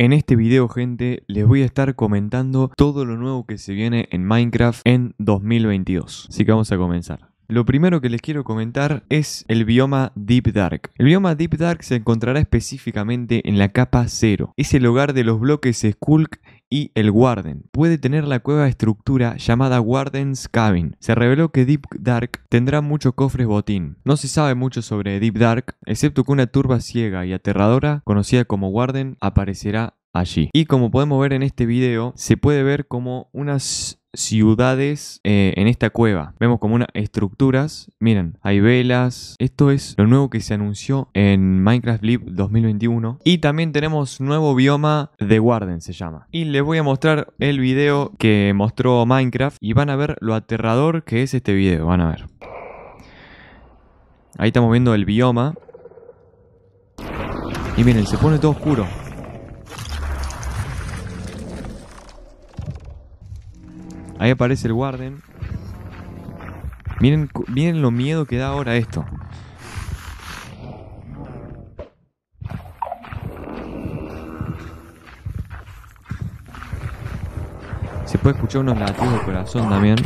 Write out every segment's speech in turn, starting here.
En este video gente les voy a estar comentando todo lo nuevo que se viene en Minecraft en 2022. Así que vamos a comenzar. Lo primero que les quiero comentar es el bioma Deep Dark. El bioma Deep Dark se encontrará específicamente en la capa 0. Es el hogar de los bloques Skulk y el Warden. Puede tener la cueva estructura llamada Warden's Cabin. Se reveló que Deep Dark tendrá muchos cofres botín. No se sabe mucho sobre Deep Dark, excepto que una turba ciega y aterradora, conocida como Warden, aparecerá allí. Y como podemos ver en este video, se puede ver como unas ciudades eh, en esta cueva. Vemos como unas estructuras. Miren, hay velas. Esto es lo nuevo que se anunció en Minecraft Live 2021. Y también tenemos nuevo bioma de Warden, se llama. Y les voy a mostrar el video que mostró Minecraft. Y van a ver lo aterrador que es este video. Van a ver. Ahí estamos viendo el bioma. Y miren, se pone todo oscuro. Ahí aparece el Warden. Miren, miren lo miedo que da ahora esto. Se puede escuchar unos latidos de corazón también.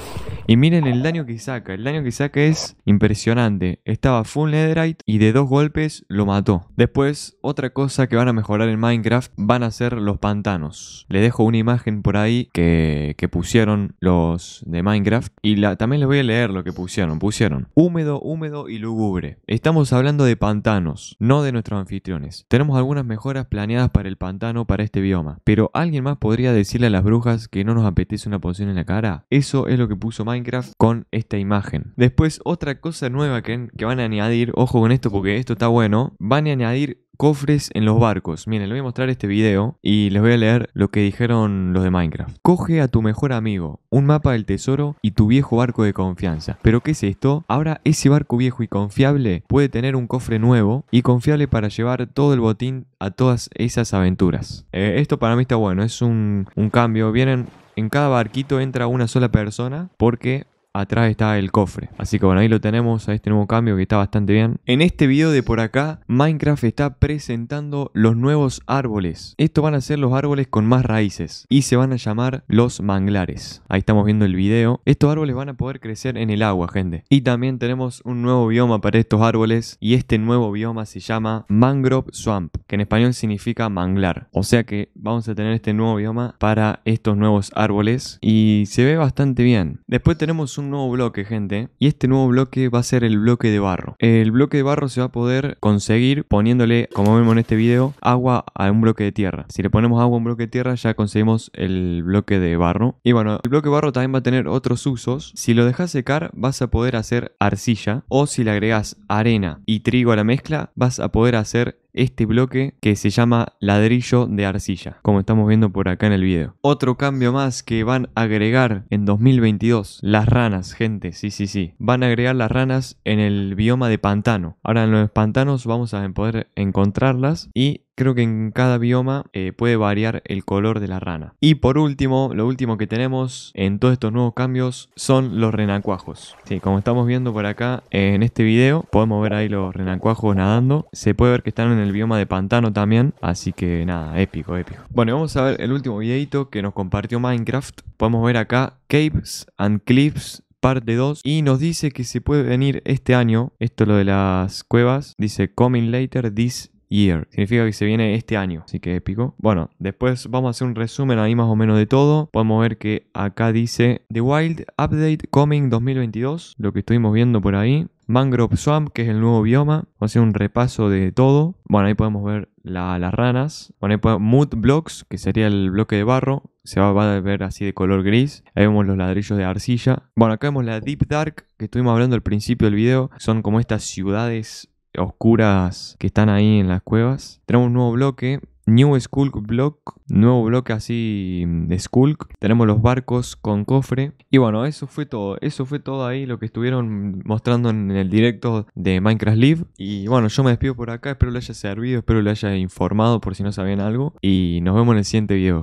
Y miren el daño que saca. El daño que saca es impresionante. Estaba full netherite y de dos golpes lo mató. Después, otra cosa que van a mejorar en Minecraft van a ser los pantanos. Le dejo una imagen por ahí que, pusieron los de Minecraft. Y también les voy a leer lo que pusieron. Pusieron húmedo, húmedo y lúgubre. Estamos hablando de pantanos, no de nuestros anfitriones. Tenemos algunas mejoras planeadas para el pantano, para este bioma. Pero alguien más podría decirle a las brujas que no nos apetece una poción en la cara. Eso es lo que puso Minecraft Minecraft con esta imagen. Después otra cosa nueva que, van a añadir, ojo con esto porque esto está bueno, van a añadir cofres en los barcos. Miren, les voy a mostrar este video y les voy a leer lo que dijeron los de Minecraft. Coge a tu mejor amigo, un mapa del tesoro y tu viejo barco de confianza. ¿Pero qué es esto? Ahora ese barco viejo y confiable puede tener un cofre nuevo y confiable para llevar todo el botín a todas esas aventuras. Eh, esto para mí está bueno, es un, un cambio. Vienen en cada barquito entra una sola persona porque atrás está el cofre. Así que bueno, ahí lo tenemos, a este nuevo cambio que está bastante bien. En este video de por acá, Minecraft está presentando los nuevos árboles. Estos van a ser los árboles con más raíces y se van a llamar los manglares. Ahí estamos viendo el video. Estos árboles van a poder crecer en el agua, gente. Y también tenemos un nuevo bioma para estos árboles y este nuevo bioma se llama Mangrove Swamp, que en español significa manglar. O sea que vamos a tener este nuevo bioma para estos nuevos árboles y se ve bastante bien. Después tenemos un nuevo bloque, gente. Y este nuevo bloque va a ser el bloque de barro. El bloque de barro se va a poder conseguir poniéndole, como vemos en este video, agua a un bloque de tierra. Si le ponemos agua a un bloque de tierra, ya conseguimos el bloque de barro. Y bueno, el bloque de barro también va a tener otros usos. Si lo dejas secar, vas a poder hacer arcilla. O si le agregas arena y trigo a la mezcla, vas a poder hacer este bloque que se llama ladrillo de arcilla, como estamos viendo por acá en el video. Otro cambio más que van a agregar en 2022, las ranas gente, sí, sí, sí. Van a agregar las ranas en el bioma de pantano. Ahora en los pantanos vamos a poder encontrarlas y creo que en cada bioma eh, puede variar el color de la rana. Y por último, lo último que tenemos en todos estos nuevos cambios son los renacuajos. Sí, como estamos viendo por acá en este video, podemos ver ahí los renacuajos nadando. Se puede ver que están en el bioma de pantano también, así que nada, épico, épico. Bueno, vamos a ver el último videito que nos compartió Minecraft. Podemos ver acá Caves and Cliffs parte 2 y nos dice que se puede venir este año, esto lo de las cuevas, dice coming later this year, significa que se viene este año, así que épico. Bueno, después vamos a hacer un resumen ahí más o menos de todo, podemos ver que acá dice The Wild Update Coming 2022, lo que estuvimos viendo por ahí. Mangrove Swamp, que es el nuevo bioma. Vamos a hacer un repaso de todo. Bueno, ahí podemos ver la, las ranas. Bueno, Mood Blocks, que sería el bloque de barro se va a ver así de color gris. Ahí vemos los ladrillos de arcilla. Bueno, acá vemos la Deep Dark que estuvimos hablando al principio del video. Son como estas ciudades oscuras que están ahí en las cuevas. Tenemos un nuevo bloque. New Skulk Block, nuevo bloque así de Skulk. Tenemos los barcos con cofre. Y bueno, eso fue todo. Eso fue todo ahí lo que estuvieron mostrando en el directo de Minecraft Live. Y bueno, yo me despido por acá. Espero le haya servido, espero le haya informado por si no sabían algo. Y nos vemos en el siguiente video.